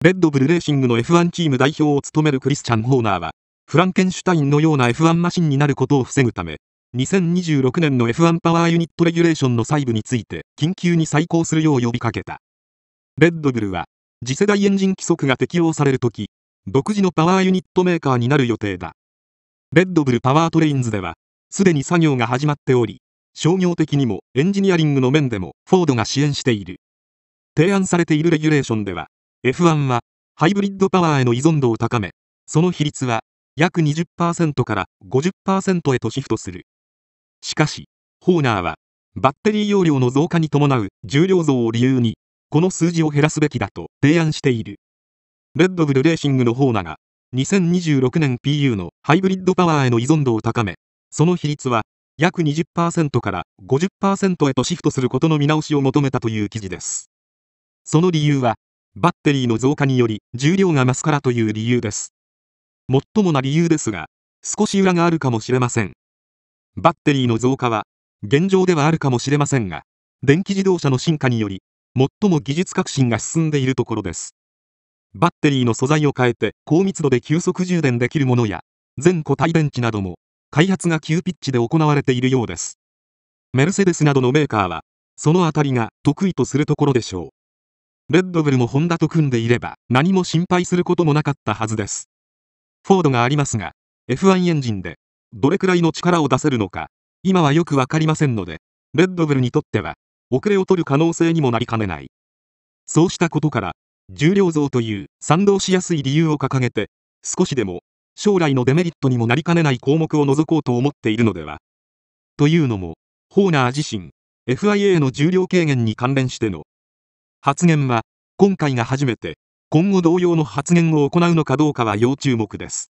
レッドブルレーシングの F1 チーム代表を務めるクリスチャン・ホーナーは、フランケンシュタインのような F1 マシンになることを防ぐため、2026年の F1 パワーユニットレギュレーションの細部について緊急に再考するよう呼びかけた。レッドブルは、次世代エンジン規則が適用されるとき、独自のパワーユニットメーカーになる予定だ。レッドブルパワートレインズでは、すでに作業が始まっており、商業的にもエンジニアリングの面でもフォードが支援している。提案されているレギュレーションでは、F1 はハイブリッドパワーへの依存度を高め、その比率は約20%から50%へとシフトする。しかし、ホーナーはバッテリー容量の増加に伴う重量増を理由に、この数字を減らすべきだと提案している。レッドブルレーシングのホーナーが2026年 PU のハイブリッドパワーへの依存度を高め、その比率は約20%から50%へとシフトすることの見直しを求めたという記事です。その理由は、バッテリーの増加により重量が増すからという理由です。もっともな理由ですが、少し裏があるかもしれません。バッテリーの増加は、現状ではあるかもしれませんが、電気自動車の進化により、最も技術革新が進んでいるところです。バッテリーの素材を変えて高密度で急速充電できるものや、全固体電池なども、開発が急ピッチで行われているようです。メルセデスなどのメーカーは、そのあたりが得意とするところでしょう。レッドブルもホンダと組んでいれば何も心配することもなかったはずです。フォードがありますが、F1 エンジンでどれくらいの力を出せるのか、今はよくわかりませんので、レッドブルにとっては遅れを取る可能性にもなりかねない。そうしたことから、重量増という賛同しやすい理由を掲げて、少しでも将来のデメリットにもなりかねない項目を除こうと思っているのでは。というのも、ホーナー自身、FIA の重量軽減に関連しての発言は今回が初めて今後同様の発言を行うのかどうかは要注目です